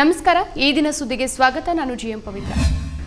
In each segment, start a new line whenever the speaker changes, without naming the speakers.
ನಮಸ್ಕಾರ ಈ ದಿನ ಸುದ್ದಿಗೆ ಸ್ವಾಗತ ನಾನು ಜಿಎಂ ಪವಿತ್ರ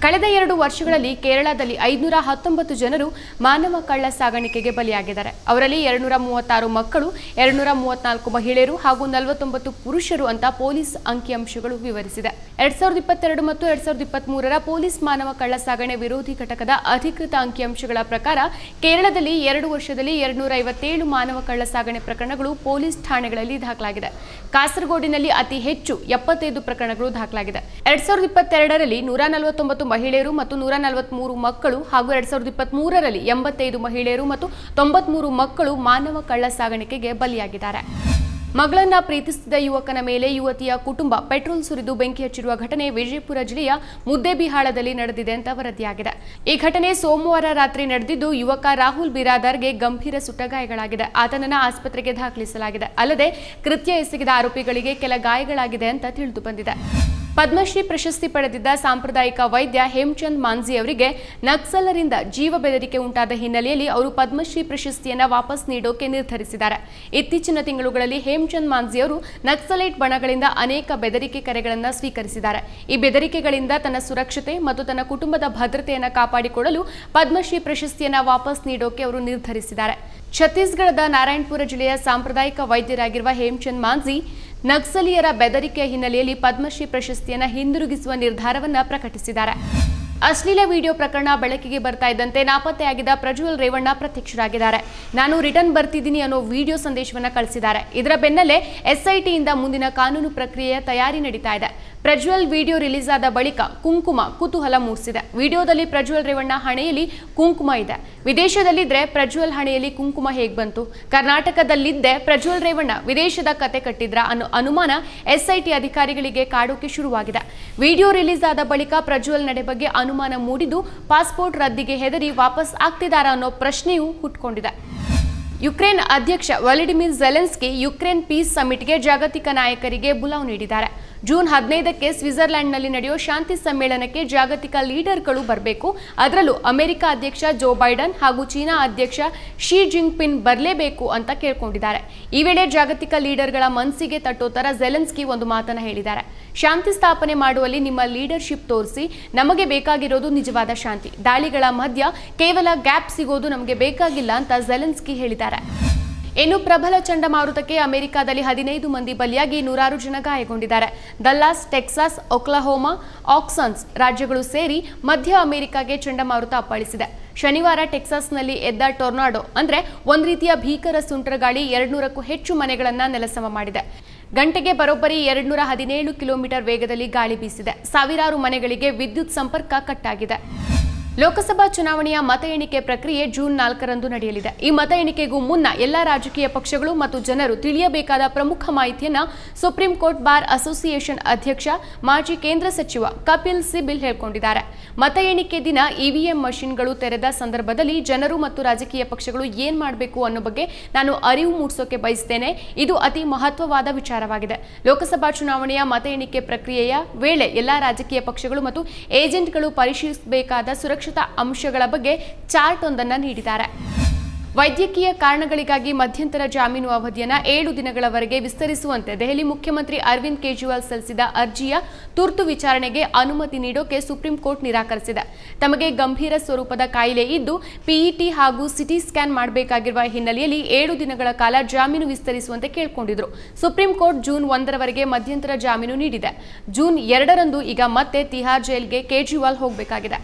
ಕಳೆದ ಎರಡು ವರ್ಷಗಳಲ್ಲಿ ಕೇರಳದಲ್ಲಿ ಐದುನೂರ ಹತ್ತೊಂಬತ್ತು ಜನರು ಮಾನವ ಕಳ್ಳ ಸಾಗಾಣಿಕೆಗೆ ಬಲಿಯಾಗಿದ್ದಾರೆ ಅವರಲ್ಲಿ ಎರಡುನೂರ ಮೂವತ್ತಾರು ಮಕ್ಕಳು ಎರಡುನೂರ ಮೂವತ್ನಾಲ್ಕು ಮಹಿಳೆಯರು ಹಾಗೂ ನಲವತ್ತೊಂಬತ್ತು ಪುರುಷರು ಅಂತ ಪೊಲೀಸ್ ಅಂಕಿಅಂಶಗಳು ವಿವರಿಸಿದೆ ಎರಡ್ ಸಾವಿರದ ಇಪ್ಪತ್ತೆರಡು ಮತ್ತು ಎರಡ್ ಸಾವಿರದ ಇಪ್ಪತ್ಮೂರರ ಪೊಲೀಸ್ ಮಾನವ ಕಳ್ಳ ಸಾಗಣೆ ವಿರೋಧಿ ಘಟಕದ ಅಧಿಕೃತ ಅಂಕಿಅಂಶಗಳ ಪ್ರಕಾರ ಕೇರಳದಲ್ಲಿ ಎರಡು ವರ್ಷದಲ್ಲಿ ಎರಡುನೂರ ಐವತ್ತೇಳು ಮಾನವ ಕಳ್ಳ ಸಾಗಣೆ ಪ್ರಕರಣಗಳು ಪೊಲೀಸ್ ಠಾಣೆಗಳಲ್ಲಿ ದಾಖಲಾಗಿದೆ ಕಾಸರಗೋಡಿನಲ್ಲಿ ಅತಿ ಹೆಚ್ಚು ಎಪ್ಪತ್ತೈದು ಪ್ರಕರಣಗಳು ದಾಖಲಾಗಿದೆ ಎರಡ್ ಸಾವಿರದ ಇಪ್ಪತ್ತೆರಡರಲ್ಲಿ ನೂರ ನಲವತ್ತೊಂಬತ್ತು ಮಹಿಳೆಯರು ಮತ್ತು ನೂರ ನಲವತ್ಮೂರು ಮಕ್ಕಳು ಹಾಗೂ ಎರಡ್ ಸಾವಿರದ ಮೂರರಲ್ಲಿ ಎಂಬತ್ತೈದು ಮಹಿಳೆಯರು ಮತ್ತು ತೊಂಬತ್ಮೂರು ಮಕ್ಕಳು ಮಾನವ ಕಳ್ಳ ಸಾಗಾಣಿಕೆಗೆ ಬಲಿಯಾಗಿದ್ದಾರೆ ಮಗಳನ್ನ ಪ್ರೀತಿಸಿದ ಯುವಕನ ಮೇಲೆ ಯುವತಿಯ ಕುಟುಂಬ ಪೆಟ್ರೋಲ್ ಸುರಿದು ಬೆಂಕಿ ಹಚ್ಚಿರುವ ಘಟನೆ ವಿಜಯಪುರ ಜಿಲ್ಲೆಯ ಮುದ್ದೇಬಿಹಾಳದಲ್ಲಿ ನಡೆದಿದೆ ಅಂತ ವರದಿಯಾಗಿದೆ ಈ ಘಟನೆ ಸೋಮವಾರ ರಾತ್ರಿ ನಡೆದಿದ್ದು ಯುವಕ ರಾಹುಲ್ ಬಿರಾದಾರ್ಗೆ ಗಂಭೀರ ಸುಟ್ಟಗಾಯಗಳಾಗಿದೆ ಆತನನ್ನ ಆಸ್ಪತ್ರೆಗೆ ದಾಖಲಿಸಲಾಗಿದೆ ಅಲ್ಲದೆ ಕೃತ್ಯ ಎಸಗಿದ ಆರೋಪಿಗಳಿಗೆ ಕೆಲ ಗಾಯಗಳಾಗಿದೆ ಅಂತ ತಿಳಿದು ಬಂದಿದೆ ಪದ್ಮಶ್ರೀ ಪ್ರಶಸ್ತಿ ಪಡೆದಿದ್ದ ಸಾಂಪ್ರದಾಯಿಕ ವೈದ್ಯ ಹೇಮಚಂದ್ ಮಾಂಜಿ ಅವರಿಗೆ ನಕ್ಸಲರಿಂದ ಜೀವ ಬೆದರಿಕೆ ಉಂಟಾದ ಹಿನ್ನೆಲೆಯಲ್ಲಿ ಅವರು ಪದ್ಮಶ್ರೀ ಪ್ರಶಸ್ತಿಯನ್ನು ವಾಪಸ್ ನೀಡೋಕೆ ನಿರ್ಧರಿಸಿದ್ದಾರೆ ಇತ್ತೀಚಿನ ತಿಂಗಳುಗಳಲ್ಲಿ ಹೇಮಚಂದ್ ಮಾಂಜಿ ಅವರು ನಕ್ಸಲೈಟ್ ಬಣಗಳಿಂದ ಅನೇಕ ಬೆದರಿಕೆ ಕರೆಗಳನ್ನು ಸ್ವೀಕರಿಸಿದ್ದಾರೆ ಈ ಬೆದರಿಕೆಗಳಿಂದ ತನ್ನ ಸುರಕ್ಷತೆ ಮತ್ತು ತನ್ನ ಕುಟುಂಬದ ಭದ್ರತೆಯನ್ನು ಕಾಪಾಡಿಕೊಳ್ಳಲು ಪದ್ಮಶ್ರೀ ಪ್ರಶಸ್ತಿಯನ್ನು ವಾಪಸ್ ನೀಡೋಕೆ ಅವರು ನಿರ್ಧರಿಸಿದ್ದಾರೆ ಛತ್ತೀಸ್ಗಢದ ನಾರಾಯಣಪುರ ಜಿಲ್ಲೆಯ ಸಾಂಪ್ರದಾಯಿಕ ವೈದ್ಯರಾಗಿರುವ ಹೇಮಚಂದ್ ಮಾಂಜಿ ನಕ್ಸಲೀಯರ ಬೆದರಿಕೆಯ ಹಿನ್ನೆಲೆಯಲ್ಲಿ ಪದ್ಮಶ್ರೀ ಪ್ರಶಸ್ತಿಯನ್ನು ಹಿಂದಿರುಗಿಸುವ ನಿರ್ಧಾರವನ್ನು ಪ್ರಕಟಿಸಿದ್ದಾರೆ ಅಶ್ಲೀಲ ವಿಡಿಯೋ ಪ್ರಕರಣ ಬೆಳಕಿಗೆ ಬರ್ತಾ ಇದ್ದಂತೆ ನಾಪತ್ತೆಯಾಗಿದ್ದ ಪ್ರಜ್ವಲ್ ರೇವಣ್ಣ ಪ್ರತ್ಯಕ್ಷರಾಗಿದ್ದಾರೆ ನಾನು ರಿಟರ್ನ್ ಬರ್ತಿದ್ದೀನಿ ಅನ್ನೋ ವಿಡಿಯೋ ಸಂದೇಶವನ್ನು ಕಳಿಸಿದ್ದಾರೆ ಇದರ ಬೆನ್ನಲ್ಲೇ ಎಸ್ಐಟಿಯಿಂದ ಮುಂದಿನ ಕಾನೂನು ಪ್ರಕ್ರಿಯೆಯ ತಯಾರಿ ನಡೀತಾ ಇದೆ ಪ್ರಜ್ವಲ್ ವಿಡಿಯೋ ರಿಲೀಸ್ ಆದ ಬಳಿಕ ಕುಂಕುಮ ಕುತೂಹಲ ಮೂಡಿಸಿದೆ ವಿಡಿಯೋದಲ್ಲಿ ಪ್ರಜ್ವಲ್ ರೇವಣ್ಣ ಹಣೆಯಲ್ಲಿ ಕುಂಕುಮ ಇದೆ ವಿದೇಶದಲ್ಲಿದ್ದರೆ ಪ್ರಜ್ವಲ್ ಹಣೆಯಲ್ಲಿ ಕುಂಕುಮ ಹೇಗೆ ಬಂತು ಕರ್ನಾಟಕದಲ್ಲಿದ್ದೇ ಪ್ರಜ್ವಲ್ ರೇವಣ್ಣ ವಿದೇಶದ ಕತೆ ಕಟ್ಟಿದ್ರ ಅನ್ನೋ ಅನುಮಾನ ಎಸ್ಐಟಿ ಅಧಿಕಾರಿಗಳಿಗೆ ಕಾಡೋಕೆ ಶುರುವಾಗಿದೆ ವಿಡಿಯೋ ರಿಲೀಸ್ ಆದ ಬಳಿಕ ಪ್ರಜ್ವಲ್ ನಡೆ ಬಗ್ಗೆ ಅನುಮಾನ ಮೂಡಿದ್ದು ಪಾಸ್ಪೋರ್ಟ್ ರದ್ದಿಗೆ ಹೆದರಿ ವಾಪಸ್ ಆಗ್ತಿದಾರ ಅನ್ನೋ ಪ್ರಶ್ನೆಯೂ ಹುಟ್ಕೊಂಡಿದೆ ಯುಕ್ರೇನ್ ಅಧ್ಯಕ್ಷ ವಲಡಿಮಿರ್ ಜೆಲೆನ್ಸ್ಕಿ ಯುಕ್ರೇನ್ ಪೀಸ್ ಸಮಿಟ್ಗೆ ಜಾಗತಿಕ ನಾಯಕರಿಗೆ ಬುಲಾವ್ ನೀಡಿದ್ದಾರೆ ಜೂನ್ ಹದಿನೈದಕ್ಕೆ ಸ್ವಿಟ್ಜರ್ಲೆಂಡ್ನಲ್ಲಿ ನಡೆಯೋ ಶಾಂತಿ ಸಮ್ಮೇಳನಕ್ಕೆ ಜಾಗತಿಕ ಲೀಡರ್ಗಳು ಬರಬೇಕು ಅದರಲ್ಲೂ ಅಮೆರಿಕ ಅಧ್ಯಕ್ಷ ಜೋ ಬೈಡನ್ ಹಾಗೂ ಚೀನಾ ಅಧ್ಯಕ್ಷ ಶಿ ಜಿಂಗ್ಪಿನ್ ಬರಲೇಬೇಕು ಅಂತ ಕೇಳ್ಕೊಂಡಿದ್ದಾರೆ ಈ ವೇಳೆ ಜಾಗತಿಕ ಲೀಡರ್ಗಳ ಮನಸ್ಸಿಗೆ ತಟ್ಟೋ ತರ ಜೆಲೆನ್ಸ್ಕಿ ಒಂದು ಮಾತನ್ನು ಹೇಳಿದ್ದಾರೆ ಶಾಂತಿ ಸ್ಥಾಪನೆ ಮಾಡುವಲ್ಲಿ ನಿಮ್ಮ ಲೀಡರ್ಶಿಪ್ ತೋರಿಸಿ ನಮಗೆ ಬೇಕಾಗಿರೋದು ನಿಜವಾದ ಶಾಂತಿ ದಾಳಿಗಳ ಮಧ್ಯ ಕೇವಲ ಗ್ಯಾಪ್ ಸಿಗೋದು ನಮಗೆ ಬೇಕಾಗಿಲ್ಲ ಅಂತ ಜೆಲೆನ್ಸ್ಕಿ ಹೇಳಿದ್ದಾರೆ ಇನ್ನು ಪ್ರಬಲ ಚಂಡಮಾರುತಕ್ಕೆ ಅಮೆರಿಕಾದಲ್ಲಿ ಹದಿನೈದು ಮಂದಿ ಬಲಿಯಾಗಿ ನೂರಾರು ಜನ ಗಾಯಗೊಂಡಿದ್ದಾರೆ ದಲ್ಲಾಸ್ ಟೆಕ್ಸಾಸ್ ಒಕ್ಲಹೋಮಾ ಆಕ್ಸಾನ್ಸ್ ರಾಜ್ಯಗಳು ಸೇರಿ ಮಧ್ಯ ಅಮೆರಿಕಾಗೆ ಚಂಡಮಾರುತ ಅಪ್ಪಳಿಸಿದೆ ಶನಿವಾರ ಟೆಕ್ಸಾಸ್ನಲ್ಲಿ ಎದ್ದ ಟೊರ್ನಾಡೋ ಅಂದ್ರೆ ಒಂದು ರೀತಿಯ ಭೀಕರ ಸುಂಟರಗಾಳಿ ಎರಡ್ನೂರಕ್ಕೂ ಹೆಚ್ಚು ಮನೆಗಳನ್ನು ನೆಲಸಮ ಮಾಡಿದೆ ಗಂಟೆಗೆ ಬರೋಬ್ಬರಿ ಎರಡ್ನೂರ ಹದಿನೇಳು ಕಿಲೋಮೀಟರ್ ವೇಗದಲ್ಲಿ ಗಾಳಿ ಬೀಸಿದೆ ಸಾವಿರಾರು ಮನೆಗಳಿಗೆ ವಿದ್ಯುತ್ ಸಂಪರ್ಕ ಕಟ್ಟಾಗಿದೆ ಲೋಕಸಭಾ ಚುನಾವಣೆಯ ಮತ ಎಣಿಕೆ ಪ್ರಕ್ರಿಯೆ ಜೂನ್ ನಾಲ್ಕರಂದು ನಡೆಯಲಿದೆ ಈ ಮತ ಎಣಿಕೆಗೂ ಮುನ್ನ ಎಲ್ಲಾ ರಾಜಕೀಯ ಪಕ್ಷಗಳು ಮತ್ತು ಜನರು ತಿಳಿಯಬೇಕಾದ ಪ್ರಮುಖ ಮಾಹಿತಿಯನ್ನು ಸುಪ್ರೀಂ ಕೋರ್ಟ್ ಬಾರ್ ಅಸೋಸಿಯೇಷನ್ ಅಧ್ಯಕ್ಷ ಮಾಜಿ ಕೇಂದ್ರ ಸಚಿವ ಕಪಿಲ್ ಸಿಬಿಲ್ ಹೇಳಿಕೊಂಡಿದ್ದಾರೆ ಮತ ಎಣಿಕೆ ದಿನ ಇವಿಎಂ ಮಷಿನ್ಗಳು ತೆರೆದ ಸಂದರ್ಭದಲ್ಲಿ ಜನರು ಮತ್ತು ರಾಜಕೀಯ ಪಕ್ಷಗಳು ಏನ್ ಮಾಡಬೇಕು ಅನ್ನೋ ಬಗ್ಗೆ ನಾನು ಅರಿವು ಮೂಡಿಸೋಕೆ ಬಯಸ್ತೇನೆ ಇದು ಅತಿ ಮಹತ್ವವಾದ ವಿಚಾರವಾಗಿದೆ ಲೋಕಸಭಾ ಚುನಾವಣೆಯ ಮತ ಎಣಿಕೆ ಪ್ರಕ್ರಿಯೆಯ ವೇಳೆ ಎಲ್ಲಾ ರಾಜಕೀಯ ಪಕ್ಷಗಳು ಮತ್ತು ಏಜೆಂಟ್ಗಳು ಪರಿಶೀಲಿಸಬೇಕಾದ ಸುರಕ್ಷ ಸುರಕ್ಷತಾ ಅಂಶಗಳ ಬಗ್ಗೆ ಚಾರ್ಟ್ ಒಂದನ್ನು ನೀಡಿದ್ದಾರೆ ವೈದ್ಯಕೀಯ ಕಾರಣಗಳಿಗಾಗಿ ಮಧ್ಯಂತರ ಜಾಮೀನು ಅವಧಿಯನ್ನು ಏಳು ದಿನಗಳವರೆಗೆ ವಿಸ್ತರಿಸುವಂತೆ ದೆಹಲಿ ಮುಖ್ಯಮಂತ್ರಿ ಅರವಿಂದ್ ಕೇಜ್ರಿವಾಲ್ ಸಲ್ಲಿಸಿದ ಅರ್ಜಿಯ ತುರ್ತು ವಿಚಾರಣೆಗೆ ಅನುಮತಿ ನೀಡೋಕೆ ಸುಪ್ರೀಂ ಕೋರ್ಟ್ ನಿರಾಕರಿಸಿದೆ ತಮಗೆ ಗಂಭೀರ ಸ್ವರೂಪದ ಕಾಯಿಲೆ ಇದ್ದು ಪಿಇಟಿ ಹಾಗೂ ಸಿಟಿ ಸ್ಕ್ಯಾನ್ ಮಾಡಬೇಕಾಗಿರುವ ಹಿನ್ನೆಲೆಯಲ್ಲಿ ಏಳು ದಿನಗಳ ಕಾಲ ಜಾಮೀನು ವಿಸ್ತರಿಸುವಂತೆ ಕೇಳಿಕೊಂಡಿದ್ರು ಸುಪ್ರೀಂ ಕೋರ್ಟ್ ಜೂನ್ ಒಂದರವರೆಗೆ ಮಧ್ಯಂತರ ಜಾಮೀನು ನೀಡಿದೆ ಜೂನ್ ಎರಡರಂದು ಈಗ ಮತ್ತೆ ತಿಹಾರ್ ಜೈಲ್ಗೆ ಕೇಜ್ರಿವಾಲ್ ಹೋಗಬೇಕಾಗಿದೆ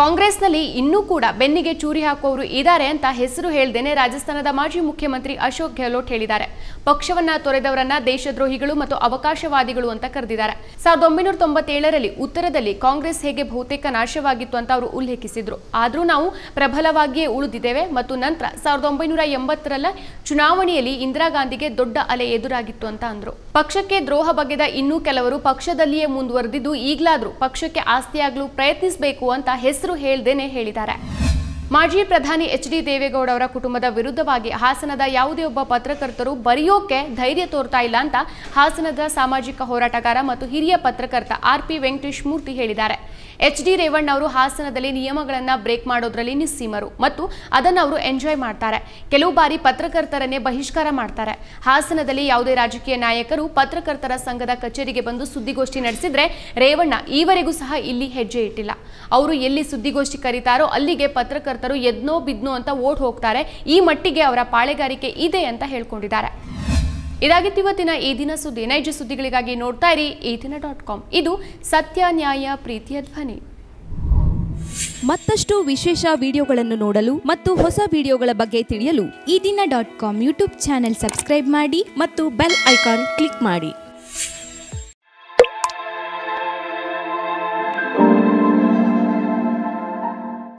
ಕಾಂಗ್ರೆಸ್ನಲ್ಲಿ ಇನ್ನೂ ಕೂಡ ಬೆನ್ನಿಗೆ ಚೂರಿ ಹಾಕುವವರು ಇದ್ದಾರೆ ಅಂತ ಹೆಸರು ಹೇಳ್ದೇನೆ ರಾಜಸ್ಥಾನದ ಮಾಜಿ ಮುಖ್ಯಮಂತ್ರಿ ಅಶೋಕ್ ಗೆಹ್ಲೋಟ್ ಹೇಳಿದ್ದಾರೆ ಪಕ್ಷವನ್ನ ತೊರೆದವರನ್ನ ದೇಶದ್ರೋಹಿಗಳು ಮತ್ತು ಅವಕಾಶವಾದಿಗಳು ಅಂತ ಕರೆದಿದ್ದಾರೆ ಸಾವಿರದ ಒಂಬೈನೂರ ತೊಂಬತ್ತೇಳರಲ್ಲಿ ಉತ್ತರದಲ್ಲಿ ಕಾಂಗ್ರೆಸ್ ಹೇಗೆ ಬಹುತೇಕ ನಾಶವಾಗಿತ್ತು ಅಂತ ಅವರು ಉಲ್ಲೇಖಿಸಿದ್ರು ಆದರೂ ನಾವು ಪ್ರಬಲವಾಗಿಯೇ ಉಳಿದಿದ್ದೇವೆ ಮತ್ತು ನಂತರ ಸಾವಿರದ ಒಂಬೈನೂರ ಎಂಬತ್ತರಲ್ಲ ಚುನಾವಣೆಯಲ್ಲಿ ಇಂದಿರಾ ಗಾಂಧಿಗೆ ದೊಡ್ಡ ಅಲೆ ಎದುರಾಗಿತ್ತು ಅಂತ ಅಂದರು ಪಕ್ಷಕ್ಕೆ ದ್ರೋಹ ಬಗೆದ ಇನ್ನೂ ಕೆಲವರು ಪಕ್ಷದಲ್ಲಿಯೇ ಮುಂದುವರೆದಿದ್ದು ಈಗಲಾದರೂ ಪಕ್ಷಕ್ಕೆ ಆಸ್ತಿಯಾಗಲು ಪ್ರಯತ್ನಿಸಬೇಕು ಅಂತ ಹೆಸರು ಹೇಳ್ದೇನೆ ಹೇಳಿದ್ದಾರೆ ಮಾಜಿ ಪ್ರಧಾನಿ ಎಚ್ ಡಿ ದೇವೇಗೌಡ ಅವರ ಕುಟುಂಬದ ವಿರುದ್ಧವಾಗಿ ಹಾಸನದ ಯಾವುದೇ ಒಬ್ಬ ಪತ್ರಕರ್ತರು ಬರೆಯೋಕೆ ಧೈರ್ಯ ತೋರ್ತಾ ಇಲ್ಲ ಅಂತ ಹಾಸನದ ಸಾಮಾಜಿಕ ಹೋರಾಟಗಾರ ಮತ್ತು ಹಿರಿಯ ಪತ್ರಕರ್ತ ಆರ್ ಪಿ ವೆಂಕಟೇಶ್ ಮೂರ್ತಿ ಹೇಳಿದ್ದಾರೆ ಎಚ್ ಡಿ ರೇವಣ್ಣ ಅವರು ಹಾಸನದಲ್ಲಿ ನಿಯಮಗಳನ್ನ ಬ್ರೇಕ್ ಮಾಡೋದ್ರಲ್ಲಿ ನಿಸ್ಸೀಮರು ಮತ್ತು ಅದನ್ನು ಅವರು ಎಂಜಾಯ್ ಮಾಡ್ತಾರೆ ಕೆಲವು ಬಾರಿ ಪತ್ರಕರ್ತರನ್ನೇ ಬಹಿಷ್ಕಾರ ಮಾಡ್ತಾರೆ ಹಾಸನದಲ್ಲಿ ಯಾವುದೇ ರಾಜಕೀಯ ನಾಯಕರು ಪತ್ರಕರ್ತರ ಸಂಘದ ಕಚೇರಿಗೆ ಬಂದು ಸುದ್ದಿಗೋಷ್ಠಿ ನಡೆಸಿದ್ರೆ ರೇವಣ್ಣ ಈವರೆಗೂ ಸಹ ಇಲ್ಲಿ ಹೆಜ್ಜೆ ಇಟ್ಟಿಲ್ಲ ಅವರು ಎಲ್ಲಿ ಸುದ್ದಿಗೋಷ್ಠಿ ಕರೀತಾರೋ ಅಲ್ಲಿಗೆ ಪತ್ರಕರ್ತ ಕಾರ್ಯಕರ್ತರು ಎದ್ನೋ ಬಿದ್ನೋ ಅಂತ ಓಟ್ ಹೋಗ್ತಾರೆ ಈ ಮಟ್ಟಿಗೆ ಅವರ ಪಾಳೆಗಾರಿಕೆ ಇದೆ ಅಂತ ಹೇಳ್ಕೊಂಡಿದ್ದಾರೆ ಇದಾಗಿತ್ತು ಇವತ್ತಿನ ಈ ದಿನ ಸುದ್ದಿ ನೈಜ ಸುದ್ದಿಗಳಿಗಾಗಿ ನೋಡ್ತಾ ಇರಿ ಈ ದಿನ ಡಾಟ್ ಕಾಮ್ ಇದು ಸತ್ಯ ನ್ಯಾಯ ಪ್ರೀತಿಯ ಧ್ವನಿ ಮತ್ತಷ್ಟು ವಿಶೇಷ ವಿಡಿಯೋಗಳನ್ನು ನೋಡಲು ಮತ್ತು ಹೊಸ ವಿಡಿಯೋಗಳ ಬಗ್ಗೆ ತಿಳಿಯಲು Eedina dot com YouTube channel subscribe ಮಾಡಿ ಮತ್ತು ಬೆಲ್ ಐಕಾನ್ ಕ್ಲಿಕ್ ಮಾಡಿ